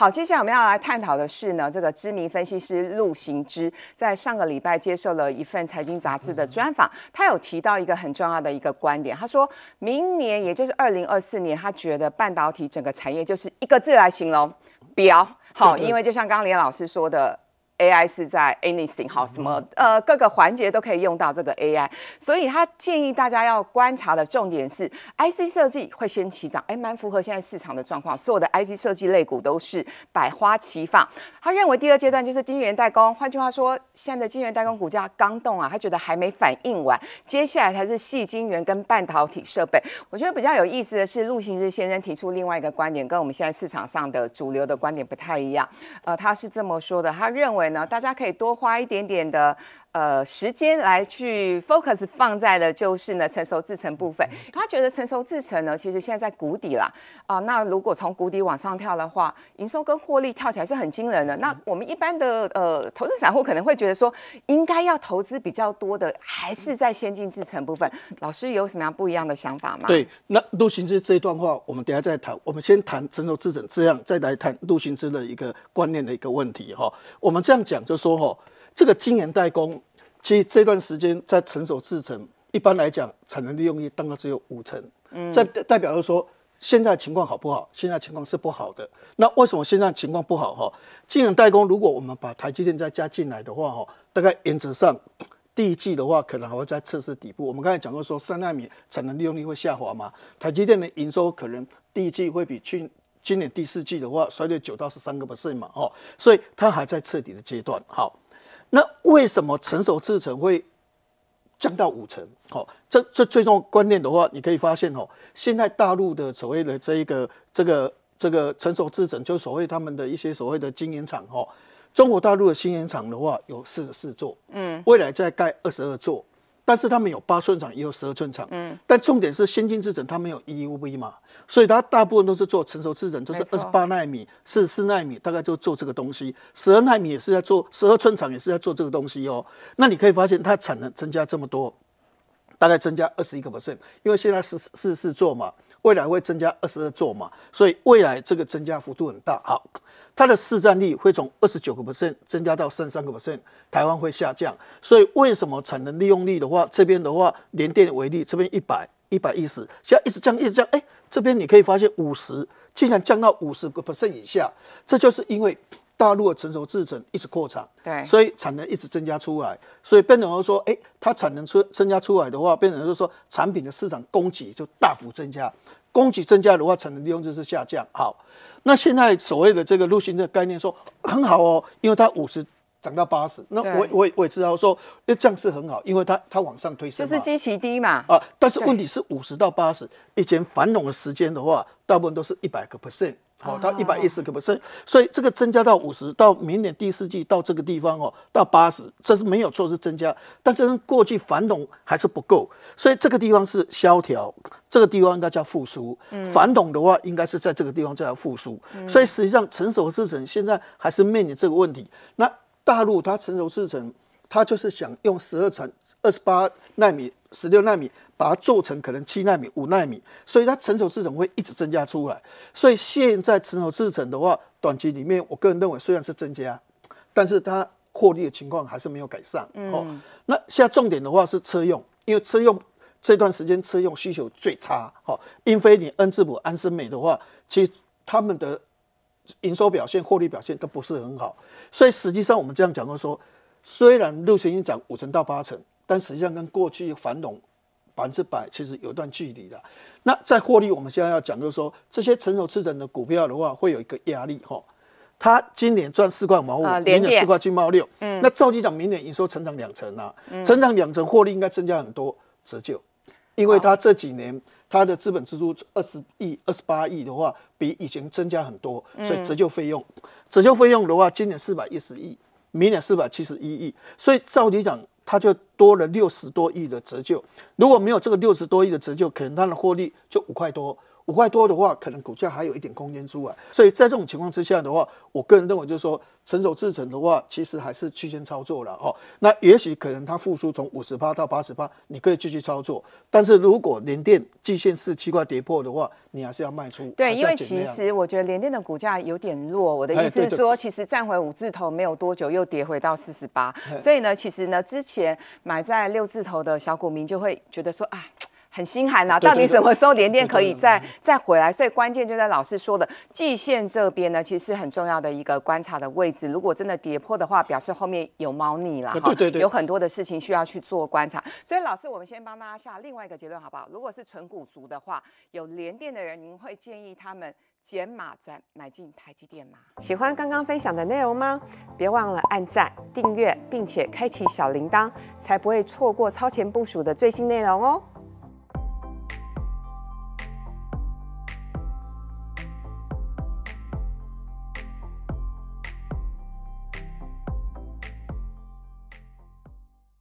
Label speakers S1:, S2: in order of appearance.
S1: 好，接下来我们要来探讨的是呢，这个知名分析师陆行之在上个礼拜接受了一份财经杂志的专访，他有提到一个很重要的一个观点，他说明年也就是二零二四年，他觉得半导体整个产业就是一个字来形容，表好，因为就像刚刚李老师说的。AI 是在 anything 好，什么呃各个环节都可以用到这个 AI，所以他建议大家要观察的重点是 IC 设计会先起涨，哎，蛮符合现在市场的状况，所有的 IC 设计类股都是百花齐放。他认为第二阶段就是晶圆代工，换句话说，现在的晶圆代工股价刚动啊，他觉得还没反应完，接下来才是细晶圆跟半导体设备。我觉得比较有意思的是陆行之先生提出另外一个观点，跟我们现在市场上的主流的观点不太一样。呃，他是这么说的，他认为。那大家可以多花一点点的呃时间来去 focus 放在的就是呢成熟制程部分。他觉得成熟制程呢，其实现在在谷底啦啊。那如果从谷底往上跳的话，营收跟获利跳起来是很惊人的。那我们一般的呃投资散户可能会觉得说，应该要投资比较多的还是在先进制程部分。老师有什么样不一样的想法吗？对，
S2: 那陆行之这一段话，我们等下再谈。我们先谈成熟制程这样，再来谈陆行之的一个观念的一个问题哈。我们这样。讲就说哈，这个晶圆代工其实这段时间在成熟制程，一般来讲产能利用率大概只有五成。嗯，在代表就说现在情况好不好？现在情况是不好的。那为什么现在情况不好哈？晶圆代工如果我们把台积电再加进来的话哈，大概原则上第一季的话可能还会在测试底部。我们刚才讲过说三纳米产能利用率会下滑嘛，台积电的营收可能第一季会比去。今年第四季的话，衰退九到十三个 percent 嘛，哦，所以它还在彻底的阶段。好，那为什么成熟制程会降到五成？好，这这最终观念的话，你可以发现哦，现在大陆的所谓的这一个、这个、这个成熟制程，就所谓他们的一些所谓的晶圆厂哦，中国大陆的晶圆厂的话有四十四座，嗯，未来再盖二十二座。但是他们有八寸厂，也有十二寸厂。嗯，但重点是先进制程，它没有一 uv 嘛，所以它大部分都是做成熟制程，就是二十八纳米、四十四纳米，大概就做这个东西。十二纳米也是在做，十二寸厂也是在做这个东西哦。那你可以发现，它产能增加这么多，大概增加二十一个 percent，因为现在是十四座嘛。未来会增加二十二座嘛，所以未来这个增加幅度很大。好，它的市占率会从二十九个 percent 增加到三十三个 percent，台湾会下降。所以为什么产能利用率的话，这边的话，连电为例，这边一百一百一十，现在一直降，一直降，哎，这边你可以发现五十竟然降到五十个 percent 以下，这就是因为。大陆的成熟制程一直扩产，对，所以产能一直增加出来，所以变成后说，哎，它产能出增加出来的话，变就是说产品的市场供给就大幅增加，供给增加的话，产能利用率是下降。好，那现在所谓的这个陆行的概念说很好哦，因为它五十涨到八十，那我我也我也知道说，哎，这样是很好，因为它它往上推升嘛，就是基期低嘛，啊，但是问题是五十到八十以前繁荣的时间的话，大部分都是一百个 percent。哦，到一百一十可不是，所以这个增加到五十，到明年第四季到这个地方哦，到八十，这是没有错是增加，但是过去反恐还是不够，所以这个地方是萧条，这个地方大家复苏，反恐的话应该是在这个地方再来复苏，所以实际上成熟之城现在还是面临这个问题。那大陆它成熟之城，它就是想用十二产二十八纳米。十六纳米把它做成可能七纳米、五纳米，所以它成熟制程会一直增加出来。所以现在成熟制程的话，短期里面我个人认为虽然是增加，但是它获利的情况还是没有改善。哦，那现在重点的话是车用，因为车用这段时间车用需求最差。好，英菲尼恩智浦、安森美的话，其实他们的营收表现、获利表现都不是很好。所以实际上我们这样讲的说虽然六千一涨五成到八成。但实际上跟过去繁荣百分之百其实有段距离的。那在获利，我们现在要讲，就是说这些成熟资产的股票的话，会有一个压力哈。他今年赚四块五毛五，明年四块七毛六。嗯，那赵局长明年营收成长两成啊，成长两成，获利应该增加很多折旧，因为他这几年他的资本支出二十亿二十八亿的话，比以前增加很多，所以折旧费用，折旧费用的话，今年四百一十亿，明年四百七十一亿，所以赵局长。它就多了六十多亿的折旧，如果没有这个六十多亿的折旧，可能它的获利就五块多。五块多的话，可能股价还有一点空间出来，所以在这种情况之下的话，我个人认为就是说，成手制程的话，其实还是区间操作了哦。那也许可能它复苏从五十八到八十八，你可以继续操作。但是如果连电季线四七块跌破的话，你还是要卖出。对，因为其实
S1: 我觉得连电的股价有点弱。我的意思是说，其实站回五字头没有多久，又跌回到四十八，所以呢，其实呢，之前买在六字头的小股民就会觉得说啊。很心寒呐！到底什么时候连电可以再再回来？所以关键就在老师说的季线这边呢，其实很重要的一个观察的位置。如果真的跌破的话，表示后面有猫腻了哈。对对对，有很多的事情需要去做观察。所以老师，我们先帮大家下另外一个结论好不好？如果是纯股族的话，有连电的人，您会建议他们减码转买进台积电吗？喜欢刚刚分享的内容吗？别忘了按赞、订阅，并且开启小铃铛，才不会错过超前部署的最新内容哦。